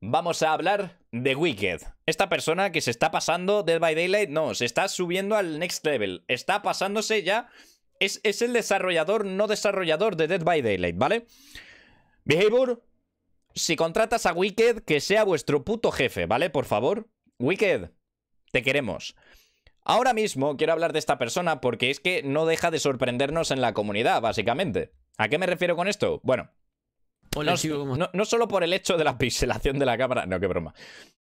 vamos a hablar de Wicked. Esta persona que se está pasando Dead by Daylight, no, se está subiendo al next level. Está pasándose ya... Es, es el desarrollador no desarrollador de Dead by Daylight, ¿vale? Behavior, si contratas a Wicked, que sea vuestro puto jefe, ¿vale? Por favor. Wicked, te queremos. Ahora mismo quiero hablar de esta persona porque es que no deja de sorprendernos en la comunidad, básicamente. ¿A qué me refiero con esto? Bueno, no, no, solo por el hecho de la pixelación de la cámara. No, qué broma.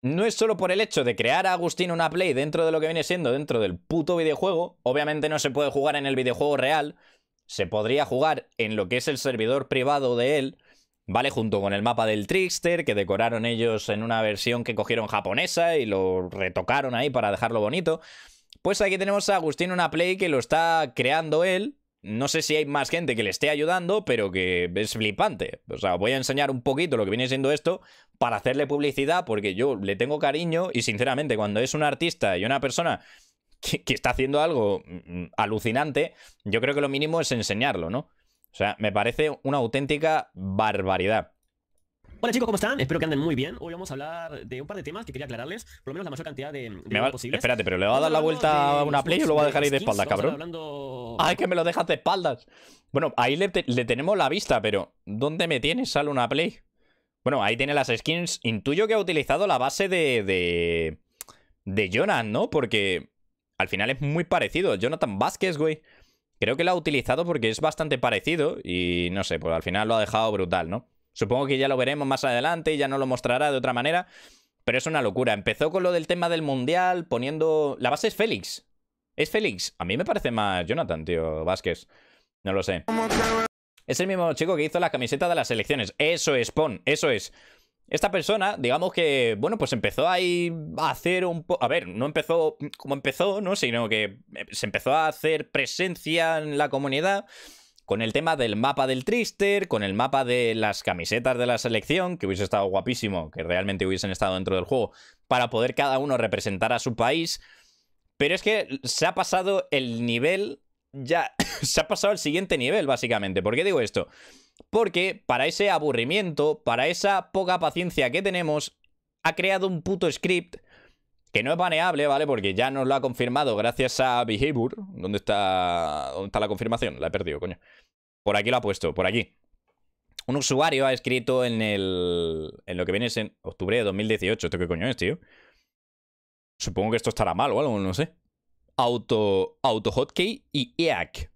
No es solo por el hecho de crear a Agustín una play dentro de lo que viene siendo dentro del puto videojuego. Obviamente no se puede jugar en el videojuego real. Se podría jugar en lo que es el servidor privado de él. ¿vale? Junto con el mapa del Trickster, que decoraron ellos en una versión que cogieron japonesa y lo retocaron ahí para dejarlo bonito. Pues aquí tenemos a Agustín una play que lo está creando él, no sé si hay más gente que le esté ayudando, pero que es flipante. O sea, voy a enseñar un poquito lo que viene siendo esto para hacerle publicidad, porque yo le tengo cariño y sinceramente cuando es un artista y una persona que, está haciendo algo mm, mm, alucinante, yo creo que lo mínimo es enseñarlo, ¿no? O sea, me parece una auténtica barbaridad. Hola chicos, ¿cómo están? Espero que anden muy bien. Hoy vamos a hablar de un par de temas que quería aclararles, por lo menos la mayor cantidad de, Espérate, pero ¿le voy a dar la vuelta a una play o lo voy a dejar ahí de espaldas, cabrón? Hablando... Ay, que me lo dejas de espaldas. Bueno, ahí le, tenemos la vista, pero ¿dónde me tienes? Sale una play. Bueno, ahí tiene las skins. Intuyo que ha utilizado la base de, de, de Jonathan, ¿no? Porque al final es muy parecido. Jonathan Vázquez, güey. Creo que la ha utilizado porque es bastante parecido y no sé, pues al final lo ha dejado brutal, ¿no? Supongo que ya lo veremos más adelante y ya no lo mostrará de otra manera. Pero es una locura. Empezó con lo del tema del mundial, poniendo. La base es Félix. Es Félix. A mí me parece más Jonathan, tío, Vázquez. No lo sé. Es el mismo chico que hizo la camiseta de las elecciones. Eso es, Pon, eso es. Esta persona, digamos que, bueno, pues empezó ahí a hacer un A ver, no empezó como empezó, ¿no? Sino que eh, se empezó a hacer presencia en la comunidad con el tema del mapa del Trister, con el mapa de las camisetas de la selección, que hubiese estado guapísimo, que realmente hubiesen estado dentro del juego, para poder cada uno representar a su país. Pero es que se ha pasado el nivel, ya, se ha pasado el siguiente nivel, básicamente. ¿Por qué digo esto? Porque para ese aburrimiento, para esa poca paciencia que tenemos, ha creado un puto script que no es baneable, ¿vale? Porque ya nos lo ha confirmado gracias a Behavior. ¿Dónde está, ¿Dónde está la confirmación? La he perdido, coño. Por aquí lo ha puesto, por aquí. Un usuario ha escrito en el. En lo que viene es en octubre de 2018. ¿Esto qué coño es, tío? Supongo que esto estará mal o algo, no sé. Auto, auto hotkey y EAC.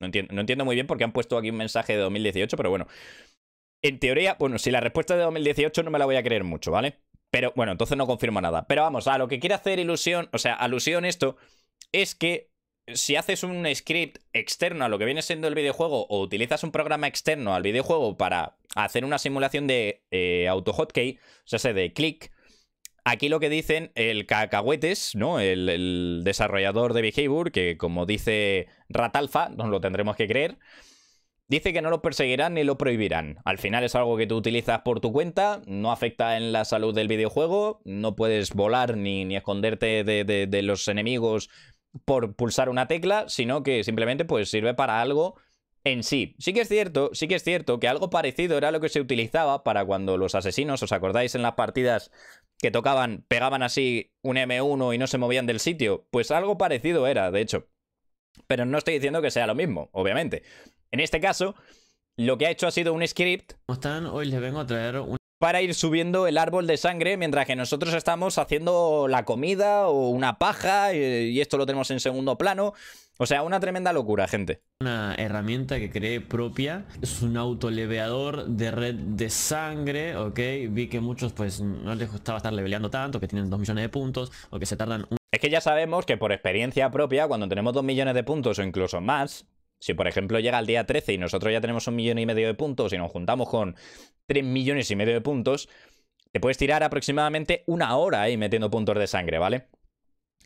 No entiendo, no entiendo muy bien por qué han puesto aquí un mensaje de 2018, pero bueno. En teoría, bueno, si la respuesta es de 2018 no me la voy a creer mucho, ¿vale? Pero bueno, entonces no confirmo nada. Pero vamos, a lo que quiere hacer ilusión, o sea, alusión esto, es que si haces un script externo a lo que viene siendo el videojuego o utilizas un programa externo al videojuego para hacer una simulación de eh, auto-hotkey, o sea, de click, aquí lo que dicen el cacahuetes, ¿no? El, desarrollador de Behavior, que como dice Ratalfa, nos lo tendremos que creer, Dice que no lo perseguirán ni lo prohibirán. Al final es algo que tú utilizas por tu cuenta, no afecta en la salud del videojuego, no puedes volar ni, ni esconderte de, los enemigos por pulsar una tecla, sino que simplemente pues sirve para algo en sí. Sí que es cierto, sí que es cierto que algo parecido era lo que se utilizaba para cuando los asesinos, ¿os acordáis en las partidas que tocaban, pegaban así un M1 y no se movían del sitio? Pues algo parecido era, de hecho. Pero no estoy diciendo que sea lo mismo, obviamente. En este caso, lo que ha hecho ha sido un script. ¿Cómo están? Hoy les vengo a traer un para ir subiendo el árbol de sangre mientras que nosotros estamos haciendo la comida o una paja eh, y esto lo tenemos en segundo plano. O sea, una tremenda locura, gente. Una herramienta que creé propia. Es un autoleveador de red de sangre, ¿ok? Vi que muchos pues no les gustaba estar leveleando tanto, que tienen 2 millones de puntos o que se tardan... Un... Es que ya sabemos que por experiencia propia, cuando tenemos 2 millones de puntos o incluso más, si, por ejemplo, llega el día 13 y nosotros ya tenemos un millón y medio de puntos y nos juntamos con 3 millones y medio de puntos, te puedes tirar aproximadamente una hora ahí metiendo puntos de sangre, ¿vale?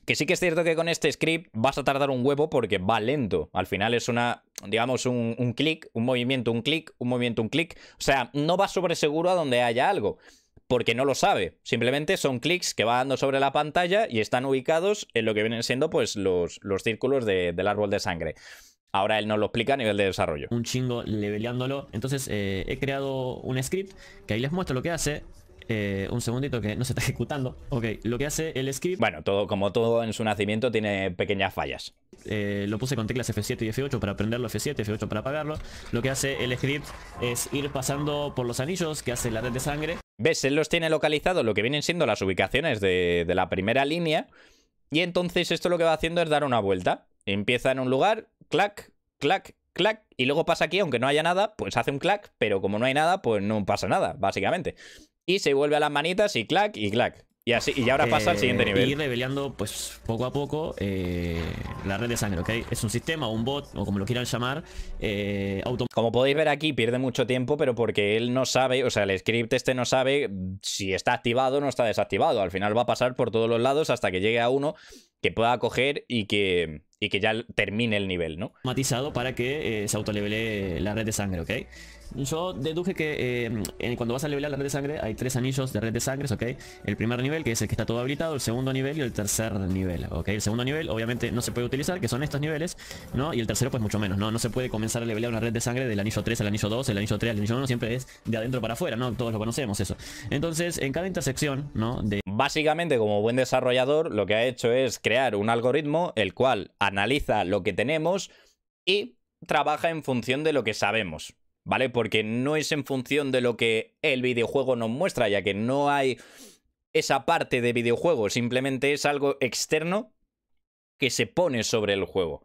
Que sí que es cierto que con este script vas a tardar un huevo porque va lento. Al final es una, digamos, un, clic, un movimiento, un clic, un movimiento, un clic. O sea, no va sobre seguro a donde haya algo porque no lo sabe. Simplemente son clics que va dando sobre la pantalla y están ubicados en lo que vienen siendo pues los, los círculos del árbol de sangre. Ahora él nos lo explica a nivel de desarrollo. Un chingo leveleándolo. Entonces eh, he creado un script que ahí les muestro lo que hace. Eh, un segundito que no se está ejecutando. Ok, lo que hace el script... Bueno, todo, como todo en su nacimiento tiene pequeñas fallas. Eh, lo puse con teclas F7 y F8 para prenderlo, F7, F8 para apagarlo. Lo que hace el script es ir pasando por los anillos que hace la red de sangre. ¿Ves? Él los tiene localizados, lo que vienen siendo las ubicaciones de, de la primera línea. Y entonces esto lo que va haciendo es dar una vuelta. Empieza en un lugar, clac, clac, clac, y luego pasa aquí, aunque no haya nada, pues hace un clac, pero como no hay nada, pues no pasa nada, básicamente. Y se vuelve a las manitas y clac y clac. Y así, y ahora pasa al siguiente eh, nivel. Y revelando, pues poco a poco, eh, la red de sangre, ¿ok? Es un sistema, un bot, o como lo quieran llamar. Eh, como podéis ver aquí, pierde mucho tiempo, pero porque él no sabe, o sea, el script este no sabe si está activado o no está desactivado. Al final va a pasar por todos los lados hasta que llegue a uno que pueda coger y que y que ya termine el nivel, ¿no? Matizado para que eh, se autolevele la red de sangre, ¿ok? Yo deduje que eh, cuando vas a nivelar la red de sangre hay tres anillos de red de sangre, ¿ok? El primer nivel, que es el que está todo habilitado, el segundo nivel y el tercer nivel, ¿ok? El segundo nivel obviamente no se puede utilizar, que son estos niveles, ¿no? Y el tercero pues mucho menos, ¿no? No se puede comenzar a levelear una red de sangre del anillo 3 al anillo 2, el anillo 3 al anillo 1, siempre es de adentro para afuera, ¿no? Todos lo conocemos eso. Entonces, en cada intersección, ¿no? Básicamente, como buen desarrollador, lo que ha hecho es crear un algoritmo el cual analiza lo que tenemos y trabaja en función de lo que sabemos. ¿vale? Porque no es en función de lo que el videojuego nos muestra, ya que no hay esa parte de videojuego, simplemente es algo externo que se pone sobre el juego.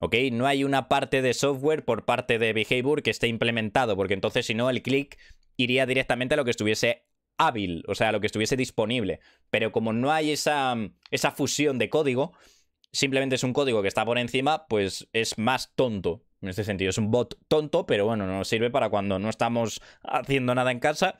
¿Ok? No hay una parte de software por parte de Behavior que esté implementado, porque entonces si no el clic iría directamente a lo que estuviese hábil, o sea, a lo que estuviese disponible. Pero como no hay esa, esa fusión de código, simplemente es un código que está por encima, pues es más tonto, en este sentido, es un bot tonto, pero bueno, nos sirve para cuando no estamos haciendo nada en casa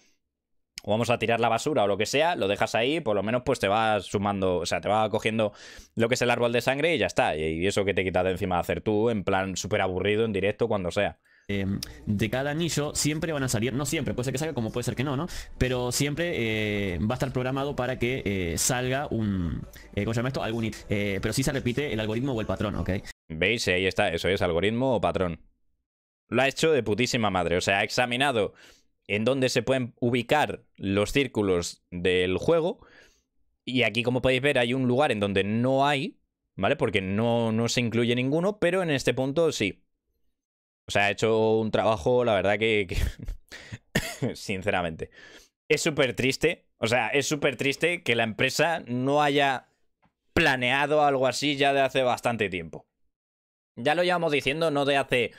o vamos a tirar la basura o lo que sea, lo dejas ahí, por lo menos pues te va sumando, o sea, te va cogiendo lo que es el árbol de sangre y ya está. Y eso que te quita de encima de hacer tú, en plan súper aburrido, en directo, cuando sea. Eh, de cada anillo siempre van a salir, no siempre, puede ser que salga como puede ser que no, ¿no? Pero siempre eh, va a estar programado para que eh, salga un, ¿cómo se llama esto? Algún, pero sí se repite el algoritmo o el patrón, ¿ok? ¿Veis? Ahí está, eso es algoritmo o patrón. Lo ha hecho de putísima madre. O sea, ha examinado en dónde se pueden ubicar los círculos del juego. Y aquí, como podéis ver, hay un lugar en donde no hay, ¿vale? Porque no, no se incluye ninguno, pero en este punto sí. O sea, ha hecho un trabajo, la verdad que... sinceramente. Es súper triste. O sea, es súper triste que la empresa no haya planeado algo así ya de hace bastante tiempo. Ya lo llevamos diciendo, no de hace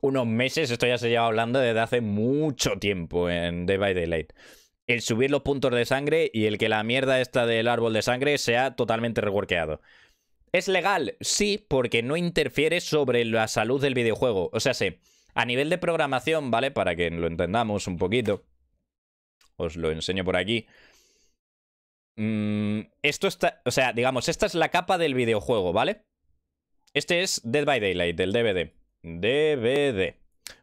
unos meses, esto ya se lleva hablando desde hace mucho tiempo en Day by Daylight. El subir los puntos de sangre y el que la mierda esta del árbol de sangre sea totalmente reworkeado. ¿Es legal? Sí, porque no interfiere sobre la salud del videojuego. O sea, sí, a nivel de programación, ¿vale? Para que lo entendamos un poquito. Os lo enseño por aquí. Mm, esto está, o sea, digamos, esta es la capa del videojuego, ¿vale? Este es Dead by Daylight, del DVD. DVD.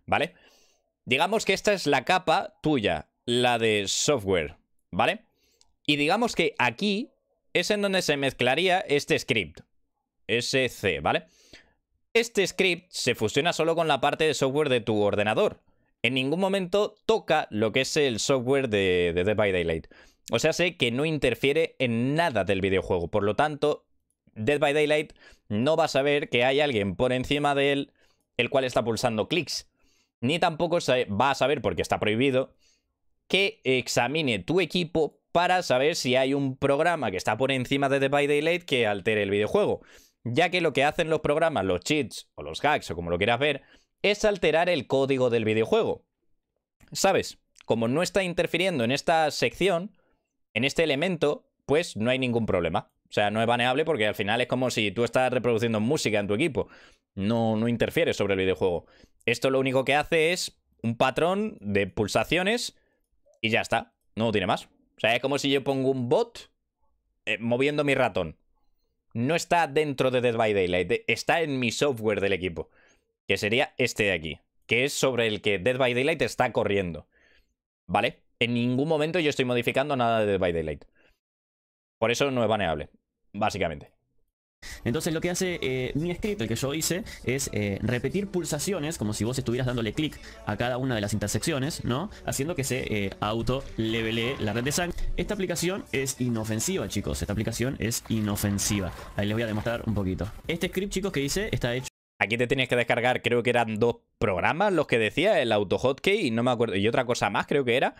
¿Vale? Digamos que esta es la capa tuya, la de software. ¿Vale? Y digamos que aquí es en donde se mezclaría este script. SC, ¿vale? Este script se fusiona solo con la parte de software de tu ordenador. En ningún momento toca lo que es el software de, de Dead by Daylight. O sea, sé que no interfiere en nada del videojuego. Por lo tanto, Dead by Daylight no va a saber que hay alguien por encima de él el cual está pulsando clics. Ni tampoco va a saber, porque está prohibido, que examine tu equipo para saber si hay un programa que está por encima de Dead by Daylight que altere el videojuego. Ya que lo que hacen los programas, los cheats o los hacks o como lo quieras ver, es alterar el código del videojuego. ¿Sabes? Como no está interfiriendo en esta sección, en este elemento, pues no hay ningún problema. O sea, no es baneable porque al final es como si tú estás reproduciendo música en tu equipo. No, no interfiere sobre el videojuego. Esto lo único que hace es un patrón de pulsaciones y ya está. No tiene más. O sea, es como si yo pongo un bot eh, moviendo mi ratón. No está dentro de Dead by Daylight, eh, está en mi software del equipo, que sería este de aquí, que es sobre el que Dead by Daylight está corriendo. ¿Vale? En ningún momento yo estoy modificando nada de Dead by Daylight. Por eso no es baneable, básicamente. Entonces lo que hace eh, mi script, el que yo hice, es eh, repetir pulsaciones, como si vos estuvieras dándole clic a cada una de las intersecciones, ¿no? Haciendo que se eh, auto-levelee la red de sangre. Esta aplicación es inofensiva, chicos. Esta aplicación es inofensiva. Ahí les voy a demostrar un poquito. Este script, chicos, que hice está hecho... Aquí te tenías que descargar, creo que eran dos programas los que decía, el auto hotkey y no me acuerdo, y otra cosa más creo que era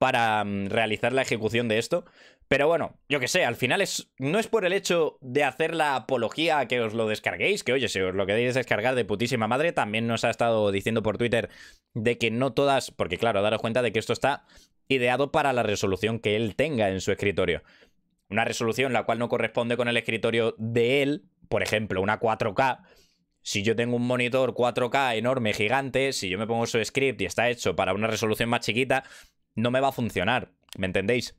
para mm, realizar la ejecución de esto. Pero bueno, yo que sé, al final es, no es por el hecho de hacer la apología que os lo descarguéis, que oye, si os lo queréis descargar de putísima madre, también nos ha estado diciendo por Twitter de que no todas, porque claro, daros cuenta de que esto está ideado para la resolución que él tenga en su escritorio. Una resolución la cual no corresponde con el escritorio de él, por ejemplo, una 4K. Si yo tengo un monitor 4K enorme, gigante, si yo me pongo su script y está hecho para una resolución más chiquita, no me va a funcionar, ¿me entendéis?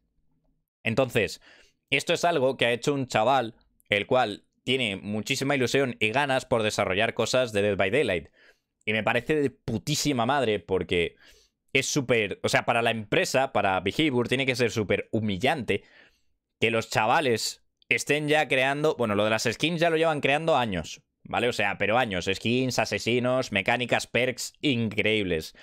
Entonces, esto es algo que ha hecho un chaval, el cual tiene muchísima ilusión y ganas por desarrollar cosas de Dead by Daylight. Y me parece de putísima madre porque es súper, o sea, para la empresa, para Behavior, tiene que ser súper humillante que los chavales estén ya creando, bueno, lo de las skins ya lo llevan creando años, ¿vale? O sea, pero años, skins, asesinos, mecánicas, perks increíbles.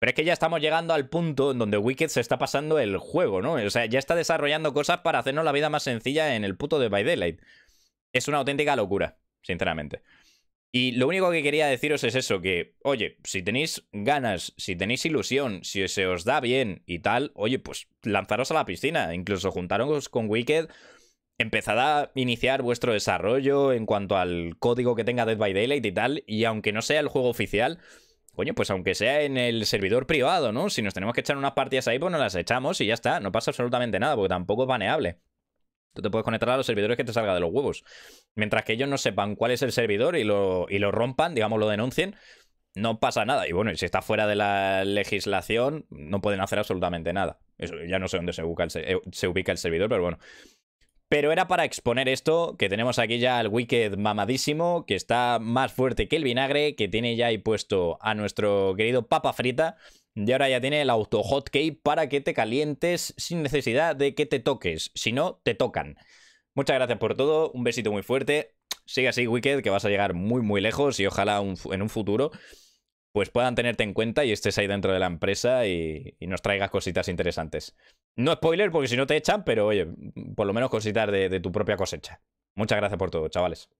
Pero es que ya estamos llegando al punto en donde Wicked se está pasando el juego, ¿no? O sea, ya está desarrollando cosas para hacernos la vida más sencilla en el puto de By Daylight. Es una auténtica locura, sinceramente. Y lo único que quería deciros es eso, que, oye, si tenéis ganas, si tenéis ilusión, si se os da bien y tal, oye, pues lanzaros a la piscina, incluso juntaros con Wicked, empezad a iniciar vuestro desarrollo en cuanto al código que tenga Dead by Daylight y tal, y aunque no sea el juego oficial, Coño, pues aunque sea en el servidor privado, ¿no? Si nos tenemos que echar unas partidas ahí, pues nos las echamos y ya está. No pasa absolutamente nada, porque tampoco es baneable. Tú te puedes conectar a los servidores que te salga de los huevos. Mientras que ellos no sepan cuál es el servidor y lo, y lo rompan, digamos, lo denuncien, no pasa nada. Y bueno, si está fuera de la legislación, no pueden hacer absolutamente nada. Eso, ya no sé dónde se ubica el, se eh, ubica el servidor, pero bueno. Pero era para exponer esto, que tenemos aquí ya al Wicked mamadísimo, que está más fuerte que el vinagre, que tiene ya ahí puesto a nuestro querido papa frita. Y ahora ya tiene el auto hotkey para que te calientes sin necesidad de que te toques. Si no, te tocan. Muchas gracias por todo, un besito muy fuerte. Sigue así, Wicked, que vas a llegar muy, muy lejos y ojalá en un futuro pues puedan tenerte en cuenta y estés ahí dentro de la empresa y, nos traigas cositas interesantes. No spoiler, porque si no te echan, pero oye, por lo menos cositas de, de tu propia cosecha. Muchas gracias por todo, chavales.